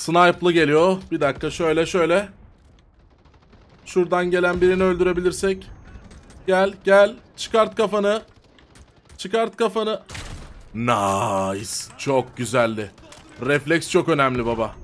Snipe'lı geliyor. Bir dakika şöyle şöyle. Şuradan gelen birini öldürebilirsek. Gel gel. Çıkart kafanı. Çıkart kafanı. Nice. Çok güzeldi. Refleks çok önemli baba.